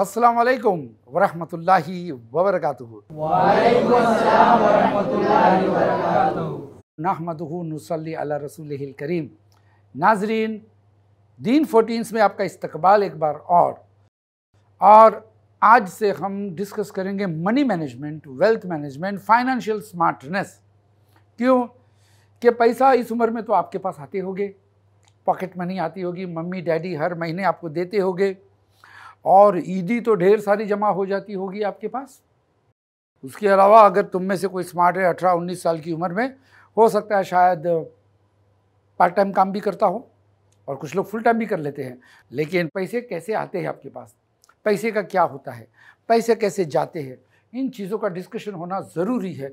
अस्सलाम वालेकुम वरक वबरकatuhu नुसल्ली अला रसूल करीम नाजरीन दीन फोर्टीन्स में आपका इस्तकबाल एक बार और और आज से हम डिस्कस करेंगे money management wealth management financial smartness क्यों कि पैसा इस उम्र में तो आपके पास आते होंगे पॉकेट मनी आती होगी मम्मी डैडी हर महीने आपको देते होंगे और ईदी तो ढेर सारी जमा हो जाती होगी आपके पास उसके अलावा अगर तुम में से कोई स्मार्ट है अठारह उन्नीस साल की उम्र में हो सकता है शायद पार्ट टाइम काम भी करता हो और कुछ लोग फुल टाइम भी कर लेते हैं लेकिन पैसे कैसे आते हैं आपके पास पैसे का क्या होता है पैसे कैसे जाते हैं इन चीज़ों का डिस्कशन होना ज़रूरी है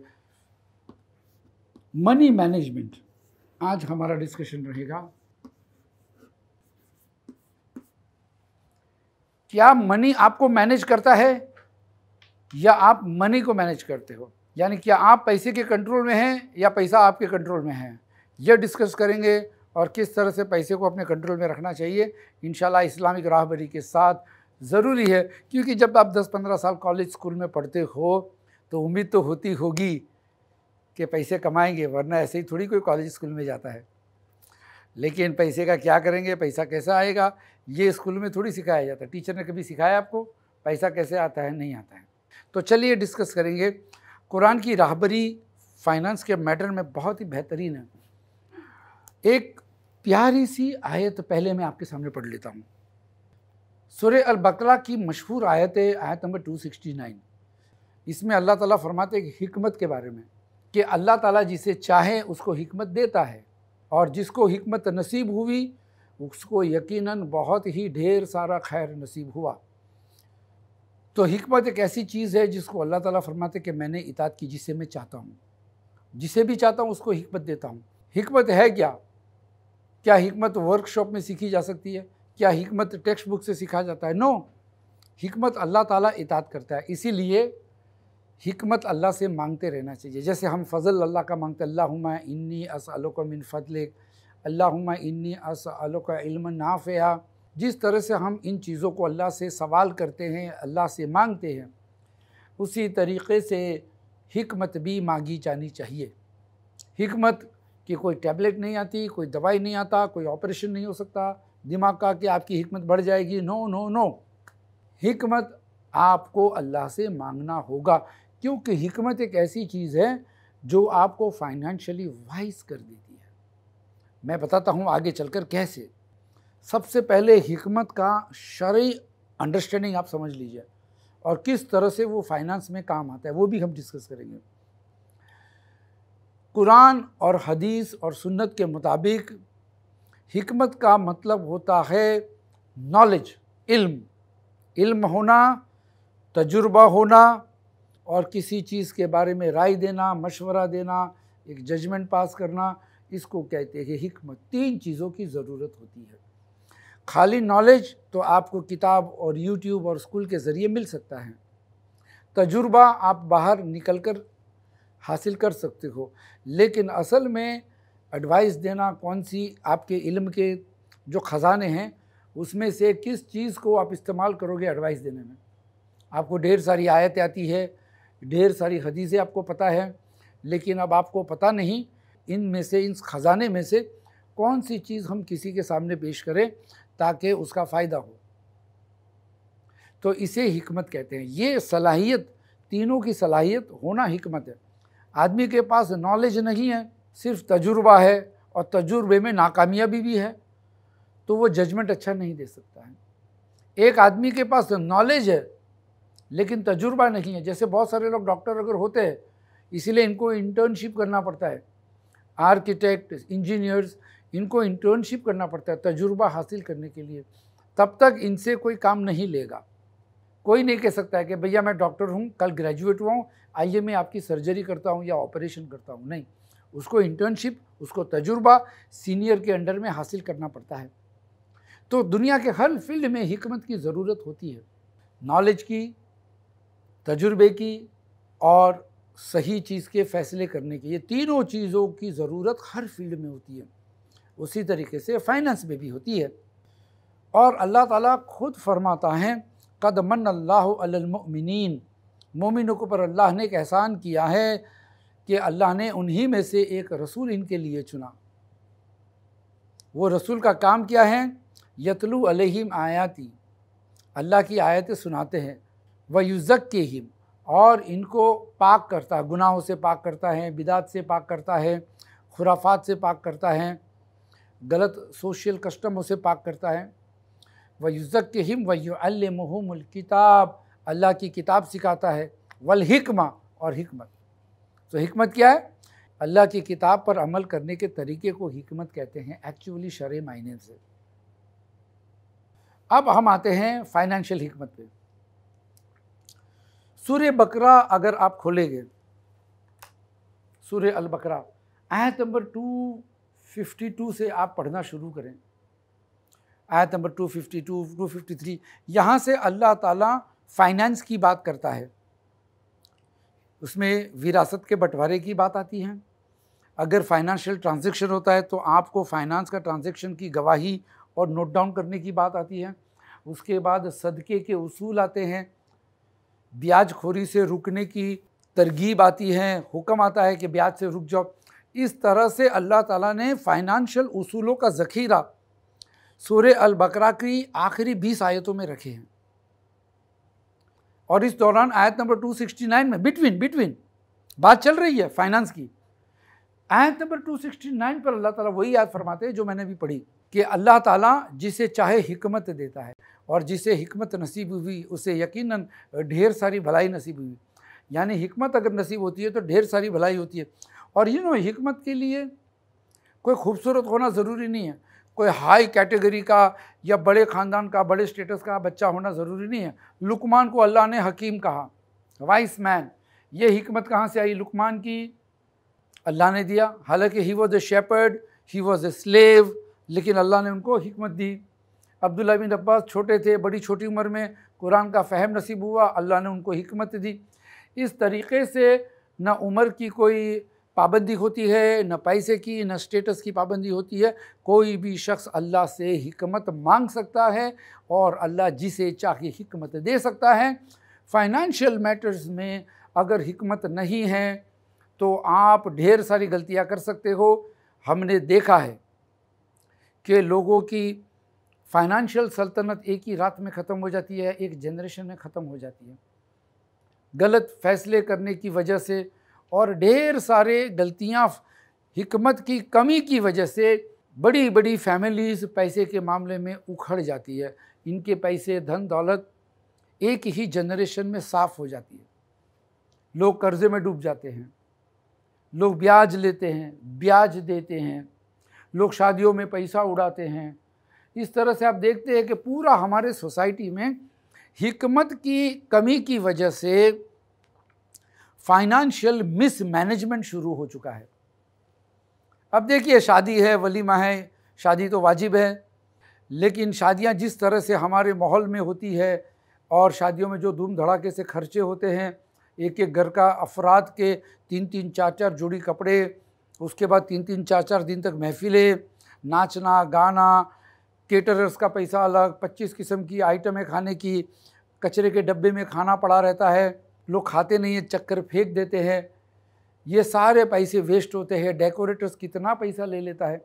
मनी मैनेजमेंट आज हमारा डिस्कशन रहेगा क्या मनी आपको मैनेज करता है या आप मनी को मैनेज करते हो यानी क्या आप पैसे के कंट्रोल में हैं या पैसा आपके कंट्रोल में है यह डिस्कस करेंगे और किस तरह से पैसे को अपने कंट्रोल में रखना चाहिए इन इस्लामिक राहबरी के साथ ज़रूरी है क्योंकि जब आप 10-15 साल कॉलेज स्कूल में पढ़ते हो तो उम्मीद तो होती होगी कि पैसे कमाएंगे वरना ऐसे ही थोड़ी कोई कॉलेज स्कूल में जाता है लेकिन पैसे का क्या करेंगे पैसा कैसा आएगा ये स्कूल में थोड़ी सिखाया जाता है टीचर ने कभी सिखाया आपको पैसा कैसे आता है नहीं आता है तो चलिए डिस्कस करेंगे कुरान की राहबरी फाइनेंस के मैटर में बहुत ही बेहतरीन है एक प्यारी सी आयत पहले मैं आपके सामने पढ़ लेता हूँ सुर अलबकरा की मशहूर आयत है आयत नंबर 269 इसमें अल्लाह ताला फरमाते हैं हिकमत के बारे में कि अल्लाह ताला जिसे चाहे उसको हिकमत देता है और जिसको हमत नसीब हुई उसको यकीनन बहुत ही ढेर सारा खैर नसीब हुआ तो हमत एक ऐसी चीज़ है जिसको अल्लाह ताला फरमाते कि मैंने इताद की जिसे मैं चाहता हूँ जिसे भी चाहता हूँ उसको हमत देता हूँ हमत है क्या क्या हमत वर्कशॉप में सीखी जा सकती है क्या हमत टेक्स्ट बुक से सीखा जाता है नो हमत अल्लाह ताला इताद करता है इसीलिए हमत अल्लाह से मांगते रहना चाहिए जैसे हम फ़ज़ल अल्लाह का मांगते अल्लाहुम्मा इन्नी असअलुक मिन फ़दलिक अल्लाहुम्मा इन्नी असअलुक इल्म नाफ़िया जिस तरह से हम इन चीज़ों को अल्लाह से सवाल करते हैं अल्लाह से मांगते हैं उसी तरीके से हमत भी मांगी जानी चाहिए हमत कि कोई टैबलेट नहीं आती कोई दवाई नहीं आता कोई ऑपरेशन नहीं हो सकता दिमाग का कि आपकी हमत बढ़ जाएगी नो नो नो हमत आपको अल्लाह से मांगना होगा क्योंकि हमत एक ऐसी चीज़ है जो आपको फाइनेंशियली वाइज कर देती है मैं बताता हूँ आगे चलकर कैसे सबसे पहले हमत का शर्य अंडरस्टैंडिंग आप समझ लीजिए और किस तरह से वो फाइनेंस में काम आता है वो भी हम डिस्कस करेंगे कुरान और हदीस और सुन्नत के मुताबिक हमत का मतलब होता है नॉलेज इल्म इल्म होना तजुर्बा होना और किसी चीज़ के बारे में राय देना मशवरा देना एक जजमेंट पास करना इसको कहते हैं हमत तीन चीज़ों की ज़रूरत होती है खाली नॉलेज तो आपको किताब और यूट्यूब और स्कूल के ज़रिए मिल सकता है तजुर्बा आप बाहर निकल कर हासिल कर सकते हो लेकिन असल में एडवाइस देना कौन सी आपके इल्म के जो ख़जाने हैं उसमें से किस चीज़ को आप इस्तेमाल करोगे एडवाइस देने में आपको ढेर सारी आयतें आती है ढेर सारी हदीसें आपको पता है लेकिन अब आपको पता नहीं इन में से इन ख़जाने में से कौन सी चीज़ हम किसी के सामने पेश करें ताकि उसका फ़ायदा हो तो इसे हमत कहते हैं ये सलाहियत तीनों की सलाहियत होना हमत है आदमी के पास नॉलेज नहीं है सिर्फ तजुर्बा है और तजुर्बे में नाकामयाबी भी है तो वो जजमेंट अच्छा नहीं दे सकता है एक आदमी के पास नॉलेज है लेकिन तजुर्बा नहीं है जैसे बहुत सारे लोग डॉक्टर अगर होते हैं इसीलिए इनको इंटर्नशिप करना पड़ता है आर्किटेक्ट इंजीनियर्स इनको इंटर्नशिप करना पड़ता है तजुर्बा हासिल करने के लिए तब तक इनसे कोई काम नहीं लेगा कोई नहीं कह सकता है कि भैया मैं डॉक्टर हूँ कल ग्रेजुएट हुआ हूँ आइए मैं आपकी सर्जरी करता हूँ या ऑपरेशन करता हूँ नहीं उसको इंटर्नशिप उसको तजुर्बा सीनियर के अंडर में हासिल करना पड़ता है तो दुनिया के हर फील्ड में हमत की ज़रूरत होती है नॉलेज की तजुर्बे की और सही चीज़ के फैसले करने की ये तीनों चीज़ों की ज़रूरत हर फील्ड में होती है उसी तरीके से फाइनेंस में भी होती है और अल्लाह ताला खुद फरमाता है कद मन अल्लाहमिन मोमिन को पर अल्लाह ने एक एहसान किया है कि अल्लाह ने उन्हीं में से एक रसूल इनके लिए चुना वो रसूल का काम क्या है यतलू अलहिम आयाती अल्लाह की आयतें सुनाते हैं व युजक के ही और इनको पाक करता है गुनाहों से पाक करता है बिदात से पाक करता है खुराफात से पाक करता है गलत सोशल कस्टमों से पाक करता है व युजक के हिम वल्लमहमुल किताब अल्लाह की किताब सिखाता है वल हिकमा और हिकमत तो हिकमत क्या है अल्लाह की किताब पर अमल करने के तरीके को हिकमत कहते हैं एक्चुअली शर मायने से अब हम आते हैं फाइनेंशियल हिकमत पे सूर्य बकरा अगर आप खोलेंगे सूर्य अल बकरा आयत नंबर 252 से आप पढ़ना शुरू करें आयत नंबर 252, 253 यहाँ से अल्लाह ताला फाइनेंस की बात करता है उसमें विरासत के बंटवारे की बात आती है अगर फाइनेंशियल ट्रांजेक्शन होता है तो आपको फाइनेंस का ट्रांजेक्शन की गवाही और नोट डाउन करने की बात आती है उसके बाद सदक़े के उसूल आते हैं ब्याज खोरी से रुकने की तरगीब आती है हुक्म आता है कि ब्याज से रुक जाओ इस तरह से अल्लाह ताला ने फाइनेंशियल उसूलों का ज़ख़ीरा सूर्य बकरा की आखिरी बीस आयतों में रखे हैं और इस दौरान आयत नंबर 269 में बिटवीन बिटवीन बात चल रही है फाइनेंस की आयत नंबर 269 पर अल्लाह ताला वही याद फरमाते हैं जो मैंने भी पढ़ी कि अल्लाह ताला जिसे चाहे हिकमत देता है और जिसे हिकमत नसीब हुई उसे यकीन ढेर सारी भलाई नसीब हुई यानी हिकमत अगर नसीब होती है तो ढेर सारी भलाई होती है और यू नो हिकमत के लिए कोई खूबसूरत होना ज़रूरी नहीं है कोई हाई कैटेगरी का या बड़े ख़ानदान का बड़े स्टेटस का बच्चा होना ज़रूरी नहीं है लुकमान को अल्लाह ने हकीम कहा वाइस मैन ये हिकमत कहाँ से आई लुकमान की अल्लाह ने दिया हालांकि he was a shepherd he was a slave लेकिन अल्लाह ने उनको हिकमत दी अब्दुल्ला बिन अब्बास छोटे थे बड़ी छोटी उम्र में कुरान का फ़हम नसीब हुआ अल्लाह ने उनको हमत दी इस तरीके से न उम्र की कोई पाबंदी होती है न पैसे की न स्टेटस की पाबंदी होती है कोई भी शख्स अल्लाह से हमत मांग सकता है और अल्लाह जिसे चाहे हमत दे सकता है फाइनेंशियल मैटर्स में अगर हमत नहीं है तो आप ढेर सारी गलतियां कर सकते हो हमने देखा है कि लोगों की फाइनेंशियल सल्तनत एक ही रात में ख़त्म हो जाती है एक जनरेशन में ख़त्म हो जाती है गलत फैसले करने की वजह से और ढेर सारे गलतियाँ हमत की कमी की वजह से बड़ी बड़ी फैमिलीज़ पैसे के मामले में उखड़ जाती है इनके पैसे धन दौलत एक ही जनरेशन में साफ़ हो जाती है लोग कर्ज़े में डूब जाते हैं लोग ब्याज लेते हैं ब्याज देते हैं लोग शादियों में पैसा उड़ाते हैं इस तरह से आप देखते हैं कि पूरा हमारे सोसाइटी में हिकमत की कमी की वजह से फाइनेंशियल मिसमैनेजमेंट शुरू हो चुका है अब देखिए शादी है वलीमा है शादी तो वाजिब है लेकिन शादियां जिस तरह से हमारे माहौल में होती है और शादियों में जो धूम धड़ाके से खर्चे होते हैं एक एक घर का अफराद के तीन तीन चार चार जोड़ी कपड़े उसके बाद तीन तीन चार चार दिन तक महफिलें नाचना गाना केटरर्स का पैसा अलग पच्चीस किस्म की आइटमें खाने की कचरे के डब्बे में खाना पड़ा रहता है लोग खाते नहीं हैं चक्कर फेंक देते हैं ये सारे पैसे वेस्ट होते हैं डेकोरेटर्स कितना पैसा ले लेता है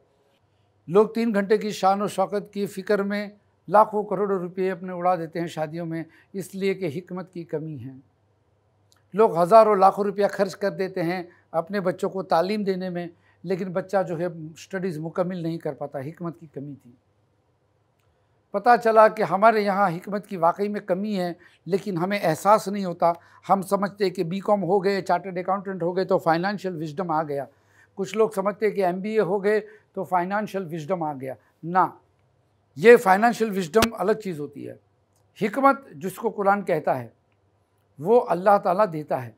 लोग तीन घंटे की शान और शौकत की फ़िक्र में लाखों करोड़ों रुपये अपने उड़ा देते हैं शादियों में इसलिए कि हमत की कमी है लोग हज़ारों लाखों रुपया खर्च कर देते हैं अपने बच्चों को तालीम देने में लेकिन बच्चा जो है स्टडीज़ मुकम्मल नहीं कर पाता हमत की कमी थी पता चला कि हमारे यहाँ हमत की वाकई में कमी है लेकिन हमें एहसास नहीं होता हम समझते कि बी कॉम हो गए चार्टर्ड अकाउंटेंट हो गए तो फाइनेंशियल विजडम आ गया कुछ लोग समझते कि एम बी ए हो गए तो फाइनेंशियल विजडम आ गया ना ये फाइनेंशियल विजडम अलग चीज़ होती है हमत जिसको कुरान कहता है वो अल्लाह ताला देता है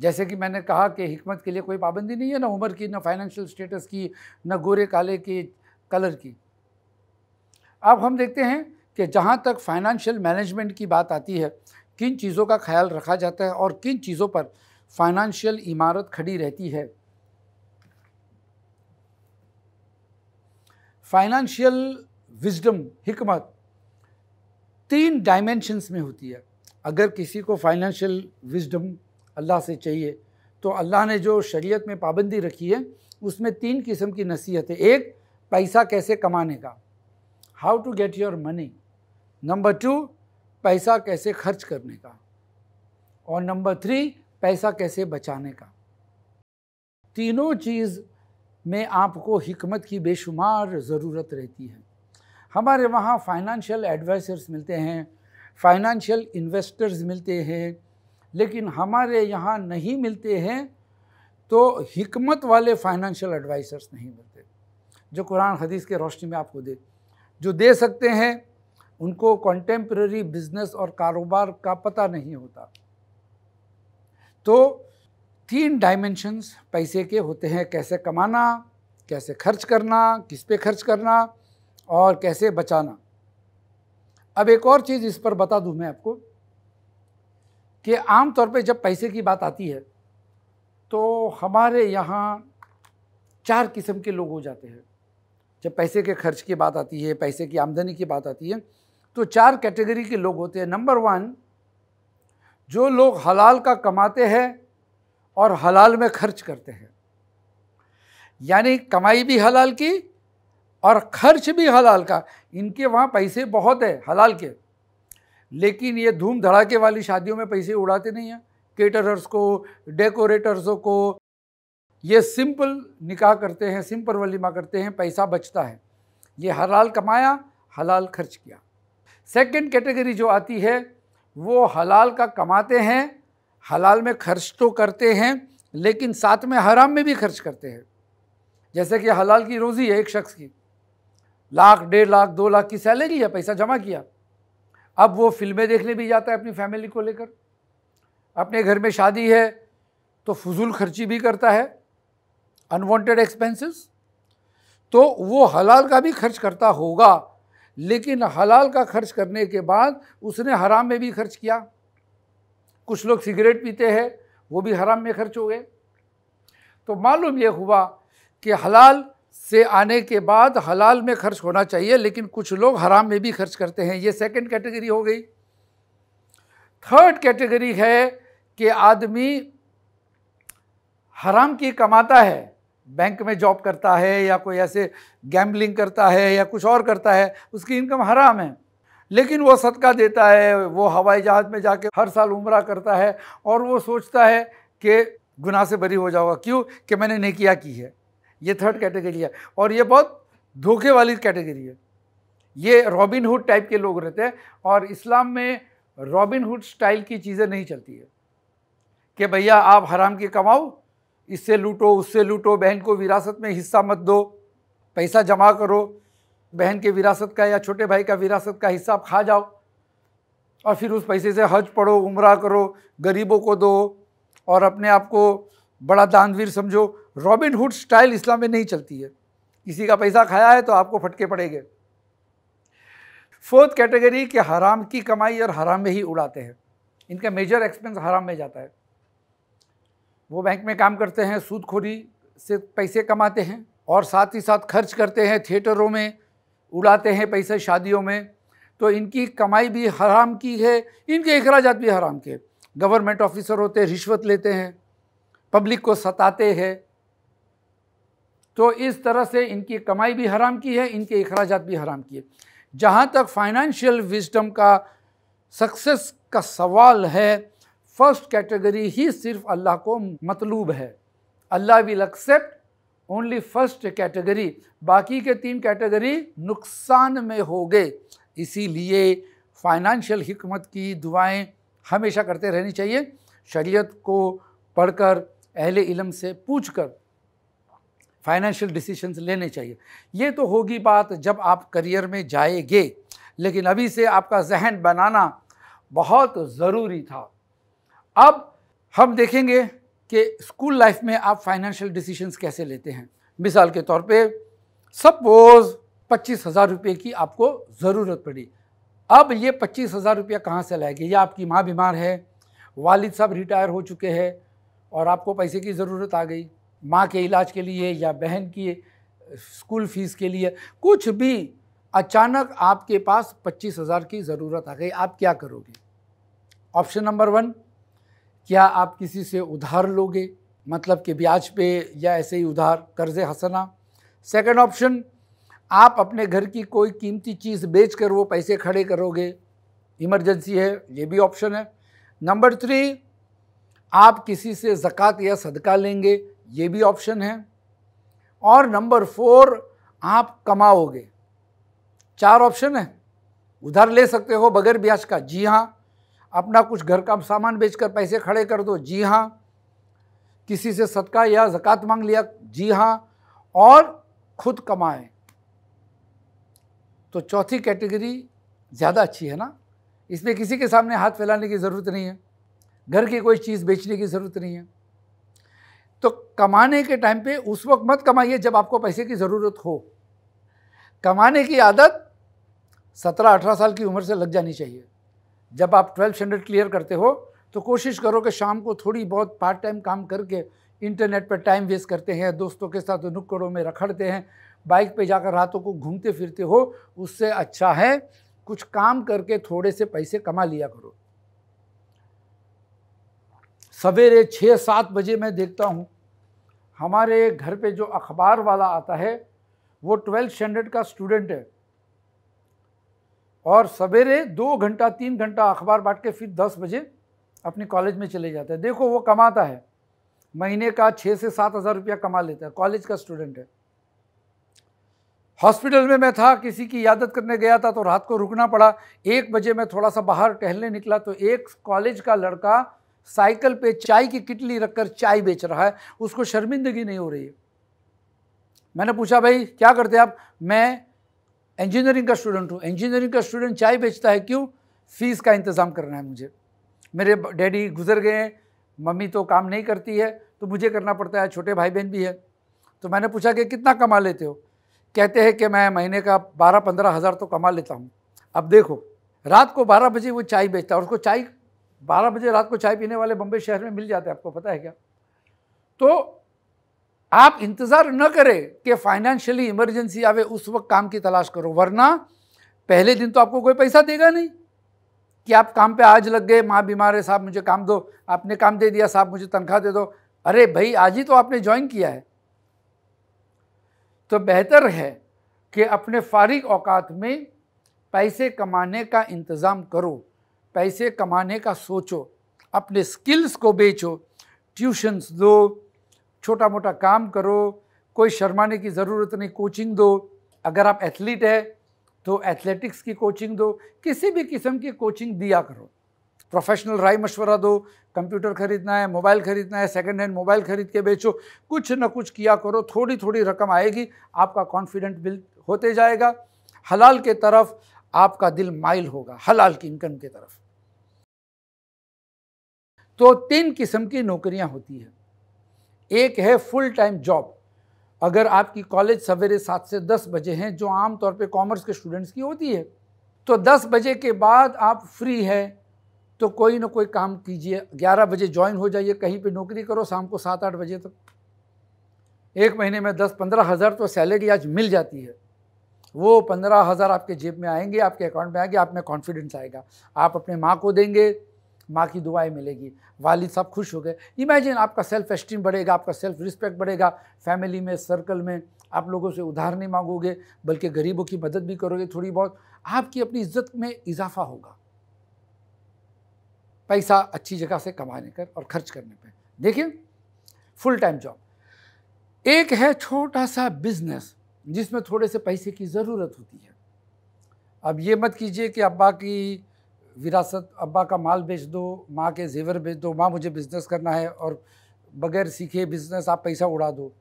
जैसे कि मैंने कहा कि हमत के लिए कोई पाबंदी नहीं है ना उम्र की ना फाइनेंशियल स्टेटस की ना गोरे काले की कलर की अब हम देखते हैं कि जहाँ तक फाइनेंशियल मैनेजमेंट की बात आती है किन चीज़ों का ख्याल रखा जाता है और किन चीज़ों पर फाइनेंशियल इमारत खड़ी रहती है फाइनेंशियल विजडम हिकमत तीन डायमेंशंस में होती है अगर किसी को फाइनेंशियल विजडम अल्लाह से चाहिए तो अल्लाह ने जो शरीयत में पाबंदी रखी है उसमें तीन किस्म की नसीहत है एक पैसा कैसे कमाने का how to get your money number two पैसा कैसे खर्च करने का और नंबर थ्री पैसा कैसे बचाने का तीनों चीज़ में आपको हिकमत की बेशुमार ज़रूरत रहती है हमारे वहाँ फाइनेंशियल एडवाइसर्स मिलते हैं फाइनेंशियल इन्वेस्टर्स मिलते हैं लेकिन हमारे यहाँ नहीं मिलते हैं तो हिकमत वाले फाइनेंशियल एडवाइसर्स नहीं मिलते जो कुरान हदीस के रोशनी में आपको दे जो दे सकते हैं उनको कॉन्टेम्प्रेरी बिजनेस और कारोबार का पता नहीं होता तो तीन डायमेंशंस पैसे के होते हैं कैसे कमाना कैसे खर्च करना किस पे खर्च करना और कैसे बचाना अब एक और चीज़ इस पर बता दूं मैं आपको कि आम तौर पे जब पैसे की बात आती है तो हमारे यहाँ चार किस्म के लोग हो जाते हैं जब पैसे के खर्च की बात आती है पैसे की आमदनी की बात आती है तो चार कैटेगरी के लोग होते हैं नंबर वन जो लोग हलाल का कमाते हैं और हलाल में खर्च करते हैं यानी कमाई भी हलाल की और खर्च भी हलाल का इनके वहाँ पैसे बहुत है हलाल के लेकिन ये धूम धड़ाके वाली शादियों में पैसे उड़ाते नहीं हैं केटरर्स को डेकोरेटर्सों को ये सिंपल निकाह करते हैं सिंपल वलीमा करते हैं पैसा बचता है ये हलाल कमाया हलाल खर्च किया सेकंड कैटेगरी जो आती है वो हलाल का कमाते हैं हलाल में खर्च तो करते हैं लेकिन साथ में हराम में भी खर्च करते हैं जैसे कि हलाल की रोज़ी है एक शख्स की लाख डेढ़ लाख दो लाख की सैलरी है पैसा जमा किया अब वो फिल्में देखने भी जाता है अपनी फैमिली को लेकर अपने घर में शादी है तो फजूल खर्ची भी करता है अनवांटेड एक्सपेंसेस तो वो हलाल का भी खर्च करता होगा लेकिन हलाल का खर्च करने के बाद उसने हराम में भी खर्च किया कुछ लोग सिगरेट पीते हैं वो भी हराम में खर्च हो गए तो मालूम ये हुआ कि हलाल से आने के बाद हलाल में खर्च होना चाहिए लेकिन कुछ लोग हराम में भी खर्च करते हैं ये सेकंड कैटेगरी हो गई थर्ड कैटेगरी है कि आदमी हराम की कमाता है बैंक में जॉब करता है या कोई ऐसे गैम्बलिंग करता है या कुछ और करता है उसकी इनकम हराम है लेकिन वो सदका देता है वो हवाई जहाज़ में जाके हर साल उम्र करता है और वो सोचता है कि गुनाह से बरी हो जाऊंगा क्यों कि मैंने नेकिया की है ये थर्ड कैटेगरी है और ये बहुत धोखे वाली कैटेगरी है ये रॉबिनहुड टाइप के लोग रहते हैं और इस्लाम में रॉबिनहुड स्टाइल की चीज़ें नहीं चलती है कि भैया आप हराम की कमाओ इससे लूटो उससे लूटो बहन को विरासत में हिस्सा मत दो पैसा जमा करो बहन के विरासत का या छोटे भाई का विरासत का हिस्सा आप खा जाओ और फिर उस पैसे से हज पढ़ो उम्र करो गरीबों को दो और अपने आप को बड़ा दानवीर समझो रॉबिन हुड स्टाइल इस्लाम में नहीं चलती है किसी का पैसा खाया है तो आपको फटके पड़ेंगे फोर्थ कैटेगरी के हराम की कमाई और हराम में ही उड़ाते हैं इनका मेजर एक्सपेंस हराम में जाता है वो बैंक में काम करते हैं सूदखोरी से पैसे कमाते हैं और साथ ही साथ खर्च करते हैं थिएटरों में उड़ाते हैं पैसे शादियों में तो इनकी कमाई भी हराम की है इनके अखराज भी हराम के गवर्नमेंट ऑफिसर होते रिश्वत लेते हैं पब्लिक को सताते हैं तो इस तरह से इनकी कमाई भी हराम की है इनके अखराज भी हराम किए जहाँ तक फाइनेंशियल विजडम का सक्सेस का सवाल है फर्स्ट कैटेगरी ही सिर्फ अल्लाह को मतलूब है Allah will accept only first category बाकी के तीन कैटेगरी नुकसान में हो गए इसीलिए फाइनेंशियल हिकमत की दुआएं हमेशा करते रहनी चाहिए शरीयत को पढ़कर अहले इलम से पूछ कर फाइनेंशियल डिसीशंस लेने चाहिए ये तो होगी बात जब आप करियर में जाएंगे लेकिन अभी से आपका जहन बनाना बहुत ज़रूरी था अब हम देखेंगे कि स्कूल लाइफ में आप फाइनेंशियल डिसीजंस कैसे लेते हैं मिसाल के तौर पे सपोज पच्चीस हज़ार रुपये की आपको ज़रूरत पड़ी अब ये पच्चीस हज़ार रुपया कहाँ से लाएगी या आपकी माँ बीमार है वालिद साहब रिटायर हो चुके हैं और आपको पैसे की ज़रूरत आ गई माँ के इलाज के लिए या बहन की स्कूल फीस के लिए कुछ भी अचानक आपके पास पच्चीस हज़ार की ज़रूरत आ गई आप क्या करोगे ऑप्शन नंबर वन क्या आप किसी से उधार लोगे मतलब कि ब्याज पे या ऐसे ही उधार कर्ज हंसना सेकंड ऑप्शन आप अपने घर की कोई कीमती चीज़ बेच कर वो पैसे खड़े करोगे इमरजेंसी है ये भी ऑप्शन है नंबर थ्री आप किसी से ज़क़़त या सदका लेंगे ये भी ऑप्शन है और नंबर फोर आप कमाओगे चार ऑप्शन है उधार ले सकते हो बगैर ब्याज का जी हाँ अपना कुछ घर का सामान बेचकर पैसे खड़े कर दो जी हाँ किसी से सदका या जक़ात मांग लिया जी हाँ और खुद कमाएं तो चौथी कैटेगरी ज़्यादा अच्छी है ना इसमें किसी के सामने हाथ फैलाने की ज़रूरत नहीं है घर की कोई चीज़ बेचने की ज़रूरत नहीं है तो कमाने के टाइम पे उस वक्त मत कमाइए जब आपको पैसे की ज़रूरत हो कमाने की आदत सत्रह अठारह साल की उम्र से लग जानी चाहिए जब आप ट्वेल्थ स्टैंडर्ड क्लियर करते हो तो कोशिश करो कि शाम को थोड़ी बहुत पार्ट टाइम काम करके इंटरनेट पर टाइम वेस्ट करते हैं दोस्तों के साथ नुक्कड़ों में रखड़ते हैं बाइक पे जाकर रातों को घूमते फिरते हो उससे अच्छा है कुछ काम करके थोड़े से पैसे कमा लिया करो सवेरे छः सात बजे मैं देखता हूँ हमारे घर पे जो अखबार वाला आता है वो ट्वेल्थ स्टैंडर्ड का स्टूडेंट है और सवेरे दो घंटा तीन घंटा अखबार बांट के फिर दस बजे अपने कॉलेज में चले जाते हैं देखो वो कमाता है महीने का छः से सात हज़ार रुपया कमा लेता है कॉलेज का स्टूडेंट है हॉस्पिटल में मैं था किसी की यादत करने गया था तो रात को रुकना पड़ा एक बजे मैं थोड़ा सा बाहर टहलने निकला तो एक कॉलेज का लड़का साइकिल पे चाय की किटली रखकर चाय बेच रहा है उसको शर्मिंदगी नहीं हो रही है मैंने पूछा भाई क्या करते आप मैं इंजीनियरिंग का स्टूडेंट हूँ इंजीनियरिंग का स्टूडेंट चाय बेचता है क्यों फीस का इंतज़ाम करना है मुझे मेरे डैडी गुजर गए हैं मम्मी तो काम नहीं करती है तो मुझे करना पड़ता है छोटे भाई बहन भी है तो मैंने पूछा कि कितना कमा लेते हो कहते हैं कि मैं महीने का बारह पंद्रह हज़ार तो कमा लेता हूँ अब देखो रात को बारह बजे वो चाय बेचता है और उसको चाय बारह बजे रात को चाय पीने वाले बम्बे शहर में मिल जाते हैं आपको पता है क्या तो आप इंतज़ार न करें कि फाइनेंशियली इमरजेंसी आवे उस वक्त काम की तलाश करो वरना पहले दिन तो आपको कोई पैसा देगा नहीं कि आप काम पे आज लग गए माँ बीमार है साहब मुझे काम दो आपने काम दे दिया साहब मुझे तनख्वाह दे दो अरे भाई आज ही तो आपने ज्वाइन किया है तो बेहतर है कि अपने फारिग औकात में पैसे कमाने का इंतज़ाम करो पैसे कमाने का सोचो अपने स्किल्स को बेचो ट्यूशन्स दो छोटा मोटा काम करो कोई शर्माने की ज़रूरत नहीं कोचिंग दो अगर आप एथलीट है तो एथलेटिक्स की कोचिंग दो किसी भी किस्म की कोचिंग दिया करो प्रोफेशनल राय मशवरा दो कंप्यूटर खरीदना है मोबाइल खरीदना है सेकंड हैंड मोबाइल खरीद के बेचो कुछ ना कुछ किया करो थोड़ी थोड़ी रकम आएगी आपका कॉन्फिडेंट बिल्ड होते जाएगा हलाल के तरफ आपका दिल माइल होगा हलाल की इनकम की तरफ तो तीन किस्म की नौकरियां होती हैं एक है फुल टाइम जॉब अगर आपकी कॉलेज सवेरे सात से दस बजे हैं जो आमतौर पे कॉमर्स के स्टूडेंट्स की होती है तो दस बजे के बाद आप फ्री हैं तो कोई ना कोई काम कीजिए ग्यारह बजे ज्वाइन हो जाइए कहीं पे नौकरी करो शाम को सात आठ बजे तक एक महीने में दस पंद्रह हज़ार तो सैलरी आज मिल जाती है वो पंद्रह हज़ार आपके जेब में आएंगे आपके अकाउंट में आएंगे आप में कॉन्फिडेंस आएगा आप अपने माँ को देंगे माँ की दुआएं मिलेगी वालिद साहब खुश हो गए इमेजिन आपका सेल्फ एस्टीम बढ़ेगा आपका सेल्फ रिस्पेक्ट बढ़ेगा फैमिली में सर्कल में आप लोगों से उधार नहीं मांगोगे बल्कि गरीबों की मदद भी करोगे थोड़ी बहुत आपकी अपनी इज्जत में इजाफा होगा पैसा अच्छी जगह से कमाने कर और खर्च करने पर देखिए फुल टाइम जॉब एक है छोटा सा बिजनेस जिसमें थोड़े से पैसे की ज़रूरत होती है अब ये मत कीजिए कि अब्बा की विरासत अब्बा का माल बेच दो माँ के जेवर बेच दो माँ मुझे बिज़नेस करना है और बगैर सीखे बिज़नेस आप पैसा उड़ा दो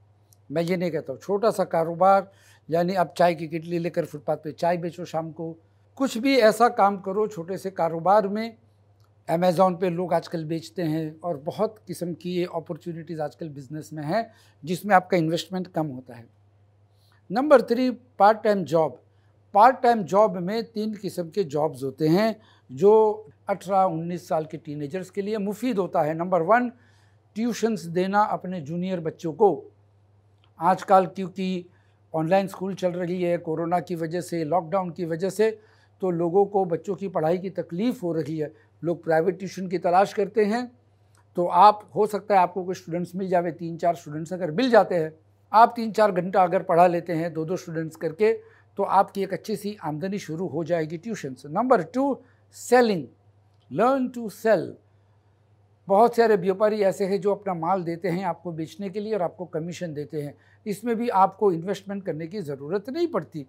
मैं ये नहीं कहता हूँ छोटा सा कारोबार यानी आप चाय की किटली लेकर फुटपाथ पे चाय बेचो शाम को कुछ भी ऐसा काम करो छोटे से कारोबार में अमेज़ोन पे लोग आजकल बेचते हैं और बहुत किस्म की ये अपॉर्चुनिटीज़ आजकल बिज़नेस में हैं जिसमें आपका इन्वेस्टमेंट कम होता है number three part time job part time job में तीन किस्म के जॉब्स होते हैं जो 18-19 साल के टीनेजर्स के लिए मुफीद होता है नंबर वन ट्यूशन्स देना अपने जूनियर बच्चों को आजकल क्योंकि ऑनलाइन स्कूल चल रही है कोरोना की वजह से लॉकडाउन की वजह से तो लोगों को बच्चों की पढ़ाई की तकलीफ़ हो रही है लोग प्राइवेट ट्यूशन की तलाश करते हैं तो आप हो सकता है आपको कोई स्टूडेंट्स मिल जावे तीन चार स्टूडेंट्स अगर मिल जाते हैं आप तीन चार घंटा अगर पढ़ा लेते हैं दो दो स्टूडेंट्स करके तो आपकी एक अच्छी सी आमदनी शुरू हो जाएगी ट्यूशन से number two selling learn to sell बहुत सारे व्यापारी ऐसे हैं जो अपना माल देते हैं आपको बेचने के लिए और आपको कमीशन देते हैं इसमें भी आपको इन्वेस्टमेंट करने की ज़रूरत नहीं पड़ती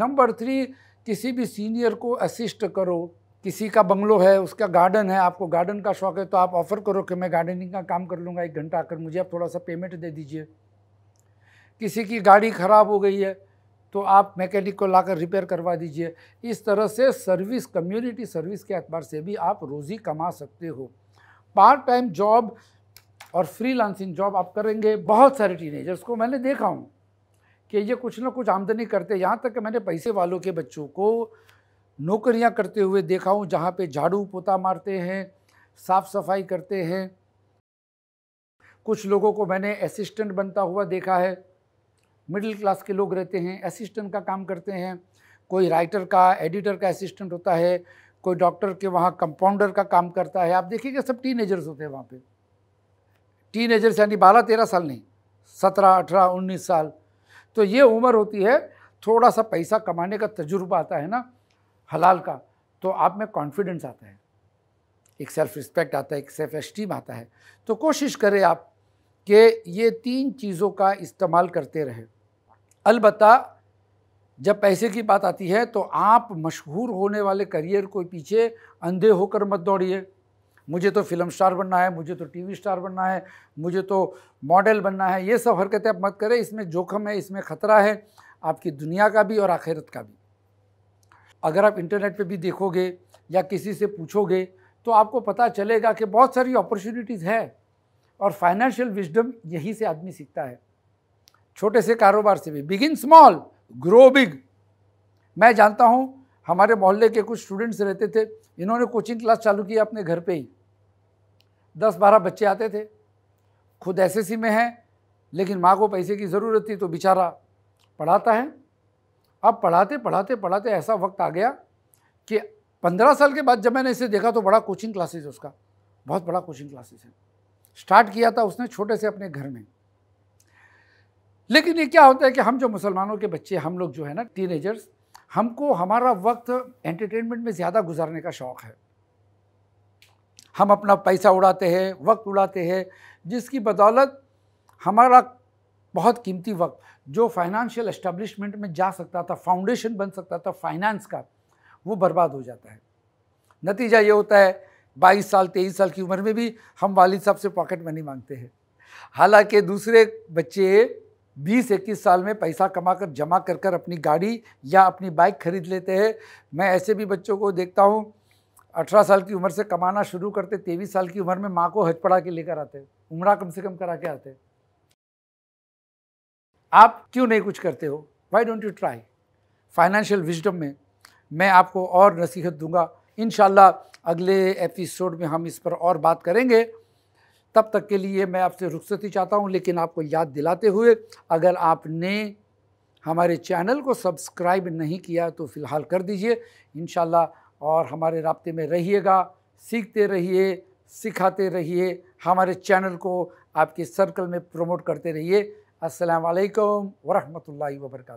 नंबर थ्री किसी भी सीनियर को असिस्ट करो किसी का बंगलो है उसका गार्डन है आपको गार्डन का शौक है तो आप ऑफ़र करो कि मैं गार्डनिंग का काम कर लूँगा एक घंटा आकर मुझे आप थोड़ा सा पेमेंट दे दीजिए किसी की गाड़ी ख़राब हो गई है तो आप मैकेनिक को लाकर रिपेयर करवा दीजिए इस तरह से सर्विस कम्युनिटी सर्विस के अखबार से भी आप रोज़ी कमा सकते हो पार्ट टाइम जॉब और फ्रीलांसिंग जॉब आप करेंगे बहुत सारे टीनेजर्स को मैंने देखा हूँ कि ये कुछ ना कुछ आमदनी करते यहाँ तक कि मैंने पैसे वालों के बच्चों को नौकरियाँ करते हुए देखा हूँ जहाँ पे झाड़ू पोता मारते हैं साफ़ सफाई करते हैं कुछ लोगों को मैंने असिस्टेंट बनता हुआ देखा है मिडिल क्लास के लोग रहते हैं असिस्टेंट का काम करते हैं कोई राइटर का एडिटर का असिस्टेंट होता है कोई डॉक्टर के वहाँ कंपाउंडर का काम करता है आप देखिएगा सब टीनेजर्स होते हैं वहाँ पे टीनेजर्स यानी बारह तेरह साल नहीं सत्रह अठारह उन्नीस साल तो ये उम्र होती है थोड़ा सा पैसा कमाने का तजुर्बा आता है ना हलाल का तो आप में कॉन्फिडेंस आता है एक सेल्फ रिस्पेक्ट आता है एक सेल्फ एस्टीम आता है तो कोशिश करें आप कि ये तीन चीज़ों का इस्तेमाल करते रहें अलबत् जब पैसे की बात आती है तो आप मशहूर होने वाले करियर को पीछे अंधे होकर मत दौड़िए मुझे तो फिल्म स्टार बनना है मुझे तो टीवी स्टार बनना है मुझे तो मॉडल बनना है ये सब हरकतें आप मत करें इसमें जोखम है इसमें ख़तरा है आपकी दुनिया का भी और आखिरत का भी अगर आप इंटरनेट पे भी देखोगे या किसी से पूछोगे तो आपको पता चलेगा कि बहुत सारी अपॉर्चुनिटीज़ है और फाइनेंशियल विजडम यही से आदमी सीखता है छोटे से कारोबार से भी बिगिन स्मॉल ग्रो बिग मैं जानता हूँ हमारे मोहल्ले के कुछ स्टूडेंट्स रहते थे इन्होंने कोचिंग क्लास चालू किया अपने घर पे ही दस बारह बच्चे आते थे खुद एस में हैं लेकिन माँ को पैसे की ज़रूरत थी तो बेचारा पढ़ाता है अब पढ़ाते पढ़ाते पढ़ाते ऐसा वक्त आ गया कि पंद्रह साल के बाद जब मैंने इसे देखा तो बड़ा कोचिंग क्लासेज उसका बहुत बड़ा कोचिंग क्लासेस है स्टार्ट किया था उसने छोटे से अपने घर में लेकिन ये क्या होता है कि हम जो मुसलमानों के बच्चे हम लोग जो है ना टीनेजर्स हमको हमारा वक्त एंटरटेनमेंट में ज़्यादा गुजारने का शौक़ है हम अपना पैसा उड़ाते हैं वक्त उड़ाते हैं जिसकी बदौलत हमारा बहुत कीमती वक्त जो फाइनेंशियल इस्टेब्लिशमेंट में जा सकता था फाउंडेशन बन सकता था फाइनेंस का वो बर्बाद हो जाता है नतीजा ये होता है 22 साल 23 साल की उम्र में भी हम वालिद साहब से पॉकेट मनी मांगते हैं हालांकि दूसरे बच्चे बीस इक्कीस साल में पैसा कमा कर जमा कर कर अपनी गाड़ी या अपनी बाइक खरीद लेते हैं मैं ऐसे भी बच्चों को देखता हूँ अठारह साल की उम्र से कमाना शुरू करते तेईस साल की उम्र में माँ को हज पढ़ा के लेकर आते उम्र कम से कम करा के आते आप क्यों नहीं कुछ करते हो why don't you try financial wisdom में मैं आपको और नसीहत दूंगा इन अगले एपिसोड में हम इस पर और बात करेंगे तब तक के लिए मैं आपसे रुखसती चाहता हूँ लेकिन आपको याद दिलाते हुए अगर आपने हमारे चैनल को सब्सक्राइब नहीं किया तो फ़िलहाल कर दीजिए इन और हमारे रबते में रहिएगा सीखते रहिए सिखाते रहिए हमारे चैनल को आपके सर्कल में प्रमोट करते रहिए असलकम वरहमल वर्का